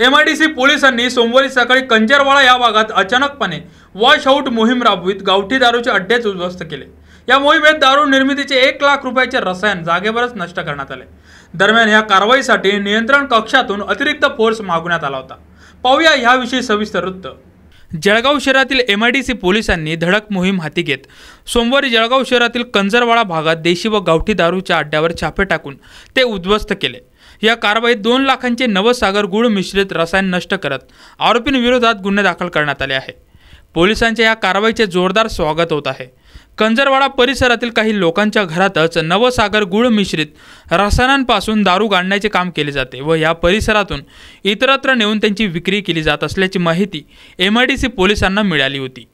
MIDC पोलिसांनी सोमवारी सकाळी कंजरवाळा या भागात अचानकपणे वॉश आऊट मोहीम राबवित गावठी दारूचे अड्डेच उद्ध्वस्त केले या मोहिमेत दारू निर्मितीचे एक लाख रुपयाचे रसायन जागेवरच नष्ट करण्यात आले दरम्यान या कारवाईसाठी नियंत्रण कक्षातून अतिरिक्त फोर्स मागवण्यात आला होता पाहूया याविषयी सविस्तर वृत्त जळगाव शहरातील एम आय डी सी पोलिसांनी धडक मोहीम हाती घेत सोमवारी जळगाव शहरातील कंजरवाडा भागात देशी व गावठी दारूच्या अड्ड्यावर छापे टाकून ते उद्ध्वस्त केले या कारवाईत दोन लाखांचे नवसागर गुळ मिश्रित रसायन नष्ट करत आरोपींविरोधात गुन्हे दाखल करण्यात आले आहे पोलिसांच्या या कारवाईचे जोरदार स्वागत होत आहे कंजरवाडा परिसरातील काही लोकांच्या घरातच नवसागर गुळ मिश्रित रसायनांपासून दारू गाडण्याचे काम केले जाते व या परिसरातून इतरत्र नेऊन त्यांची विक्री केली जात असल्याची माहिती एम पोलिसांना मिळाली होती